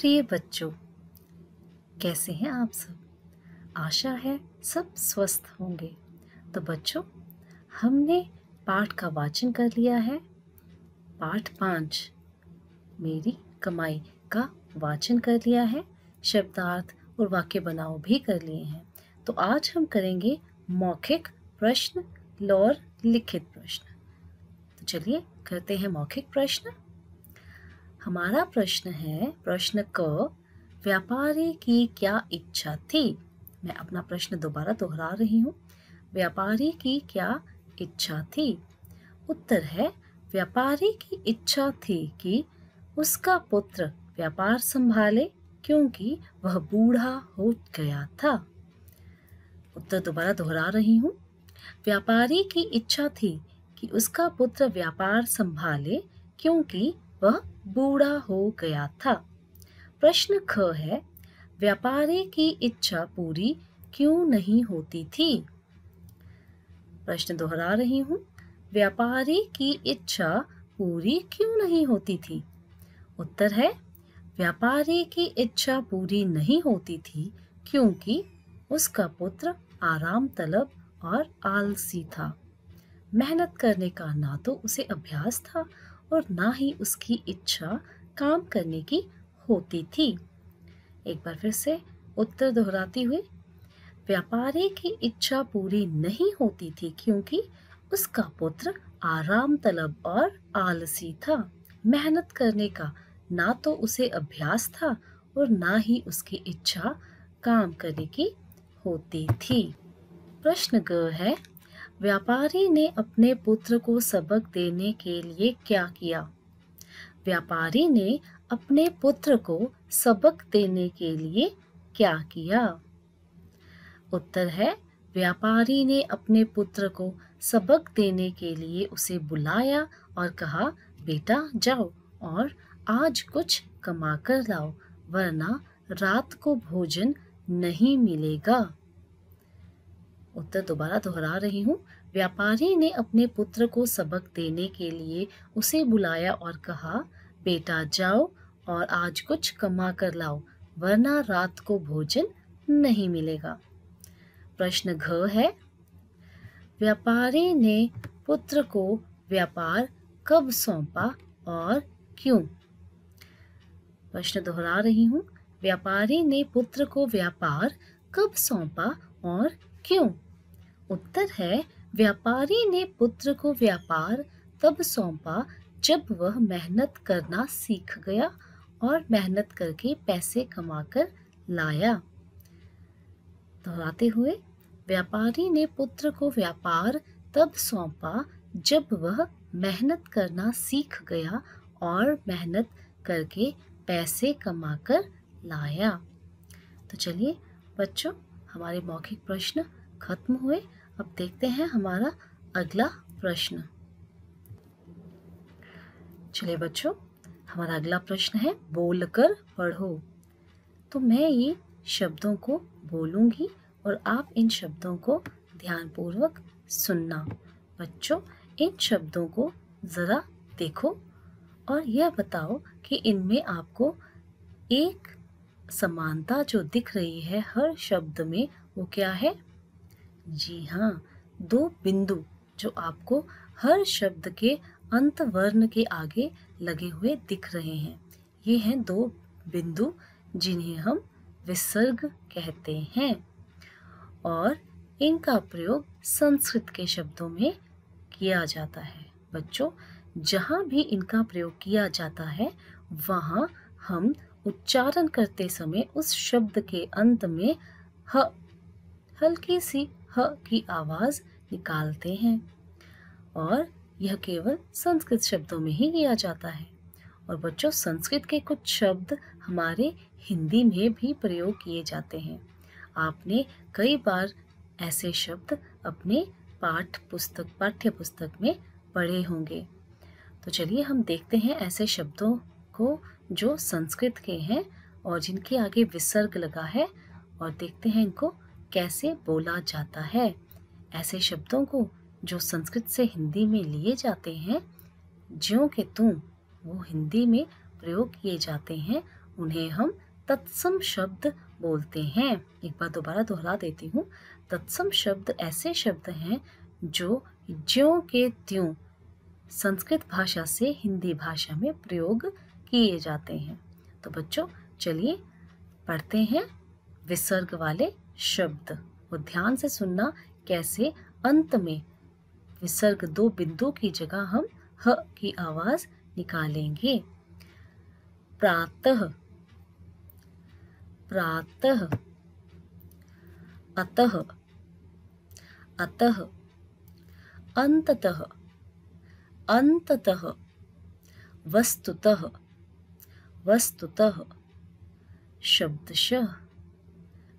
प्रिय बच्चों कैसे हैं आप सब आशा है सब स्वस्थ होंगे तो बच्चों हमने पाठ का वाचन कर लिया है पाठ पाँच मेरी कमाई का वाचन कर लिया है शब्दार्थ और वाक्य बनाव भी कर लिए हैं तो आज हम करेंगे मौखिक प्रश्न लौर लिखित प्रश्न तो चलिए करते हैं मौखिक प्रश्न हमारा प्रश्न है प्रश्न क व्यापारी की क्या इच्छा थी मैं अपना प्रश्न दोबारा दोहरा रही हूँ व्यापारी की क्या इच्छा थी उत्तर है व्यापारी की इच्छा थी कि उसका पुत्र व्यापार संभाले क्योंकि वह बूढ़ा हो गया था उत्तर दोबारा दोहरा रही हूँ व्यापारी की इच्छा थी कि उसका पुत्र व्यापार संभाले क्योंकि वह बूढ़ा हो गया था प्रश्न ख है व्यापारी की इच्छा पूरी क्यों नहीं होती थी प्रश्न दोहरा रही हूँ व्यापारी की इच्छा पूरी क्यों नहीं होती थी उत्तर है व्यापारी की इच्छा पूरी नहीं होती थी क्योंकि उसका पुत्र आराम तलब और आलसी था मेहनत करने का ना तो उसे अभ्यास था और ना ही उसकी इच्छा काम करने की होती थी एक बार फिर से उत्तर दोहराती हुई व्यापारी की इच्छा पूरी नहीं होती थी क्योंकि उसका पुत्र आराम तलब और आलसी था मेहनत करने का ना तो उसे अभ्यास था और ना ही उसकी इच्छा काम करने की होती थी प्रश्न ग है व्यापारी ने अपने पुत्र को सबक देने के लिए क्या किया व्यापारी ने अपने पुत्र को सबक देने के लिए क्या किया उत्तर है व्यापारी ने अपने पुत्र को सबक देने के लिए उसे बुलाया और कहा बेटा जाओ और आज कुछ कमा कर लाओ वरना रात को भोजन नहीं मिलेगा उत्तर दोबारा दोहरा रही हूँ व्यापारी ने अपने पुत्र को सबक देने के लिए उसे बुलाया और कहा बेटा जाओ और आज कुछ कमा कर लाओ वरना रात को भोजन नहीं मिलेगा प्रश्न घ है व्यापारी ने पुत्र को व्यापार कब सौंपा और क्यों प्रश्न दोहरा रही हूँ व्यापारी ने पुत्र को व्यापार कब सौंपा और क्यों उत्तर है व्यापारी ने पुत्र को व्यापार तब सौंपा जब वह मेहनत करना सीख गया और मेहनत करके पैसे कमाकर लाया दोहराते हुए व्यापारी ने पुत्र को व्यापार तब सौंपा जब वह मेहनत करना सीख गया और मेहनत करके पैसे कमाकर लाया तो चलिए बच्चों हमारे मौखिक प्रश्न खत्म हुए अब देखते हैं हमारा अगला प्रश्न चलिए बच्चों हमारा अगला प्रश्न है बोलकर पढ़ो तो मैं ये शब्दों को बोलूंगी और आप इन शब्दों को ध्यानपूर्वक सुनना बच्चों इन शब्दों को ज़रा देखो और यह बताओ कि इनमें आपको एक समानता जो दिख रही है हर शब्द में वो क्या है जी हाँ दो बिंदु जो आपको हर शब्द के अंत वर्ण के आगे लगे हुए दिख रहे हैं ये हैं दो बिंदु जिन्हें हम विसर्ग कहते हैं और इनका प्रयोग संस्कृत के शब्दों में किया जाता है बच्चों जहाँ भी इनका प्रयोग किया जाता है वहाँ हम उच्चारण करते समय उस शब्द के अंत में ह हल्की सी ह की आवाज़ निकालते हैं और यह केवल संस्कृत शब्दों में ही किया जाता है और बच्चों संस्कृत के कुछ शब्द हमारे हिंदी में भी प्रयोग किए जाते हैं आपने कई बार ऐसे शब्द अपने पाठ पुस्तक पाठ्य पुस्तक में पढ़े होंगे तो चलिए हम देखते हैं ऐसे शब्दों को जो संस्कृत के हैं और जिनके आगे विसर्ग लगा है और देखते हैं इनको कैसे बोला जाता है ऐसे शब्दों को जो संस्कृत से हिंदी में लिए जाते हैं ज्यों के तू वो हिंदी में प्रयोग किए जाते हैं उन्हें हम तत्सम शब्द बोलते हैं एक बार दोबारा दोहरा देती हूँ तत्सम शब्द ऐसे शब्द हैं जो ज्यों के त्यों संस्कृत भाषा से हिंदी भाषा में प्रयोग किए जाते हैं तो बच्चों चलिए पढ़ते हैं विसर्ग वाले शब्द वो ध्यान से सुनना कैसे अंत में विसर्ग दो बिंदु की जगह हम ह की आवाज निकालेंगे प्रातः प्रातः अतः अतः अंततः अंततः वस्तुतः वस्तुतः शब्दशः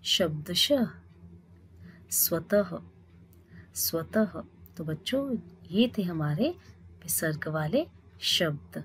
शब्दश स्वतः स्वतः तो बच्चों ये थे हमारे विसर्ग वाले शब्द